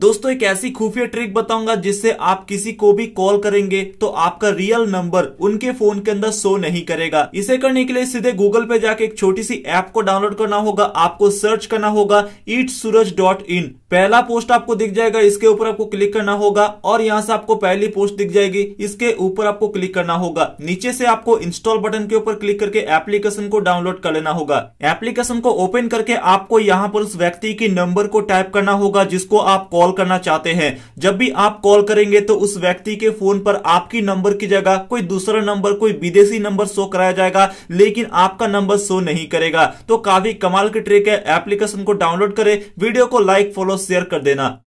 दोस्तों एक ऐसी खुफिया ट्रिक बताऊंगा जिससे आप किसी को भी कॉल करेंगे तो आपका रियल नंबर उनके फोन के अंदर शो नहीं करेगा इसे करने के लिए सीधे गूगल पे जाके एक छोटी सी ऐप को डाउनलोड करना होगा आपको सर्च करना होगा ईट सूरज डॉट इन पहला पोस्ट आपको दिख जाएगा इसके ऊपर आपको क्लिक करना होगा और यहाँ से आपको पहली पोस्ट दिख जाएगी इसके ऊपर आपको क्लिक करना होगा नीचे से आपको इंस्टॉल बटन के ऊपर क्लिक करके एप्लीकेशन को डाउनलोड कर लेना होगा एप्लीकेशन को ओपन करके आपको यहाँ पर उस व्यक्ति की नंबर को टाइप करना होगा जिसको आप कॉल करना चाहते हैं जब भी आप कॉल करेंगे तो उस व्यक्ति के फोन पर आपकी नंबर की जगह कोई दूसरा नंबर कोई विदेशी नंबर शो कराया जाएगा लेकिन आपका नंबर शो नहीं करेगा तो काफी कमाल की ट्रिक है एप्लीकेशन को डाउनलोड करे वीडियो को लाइक फॉलो शेयर कर देना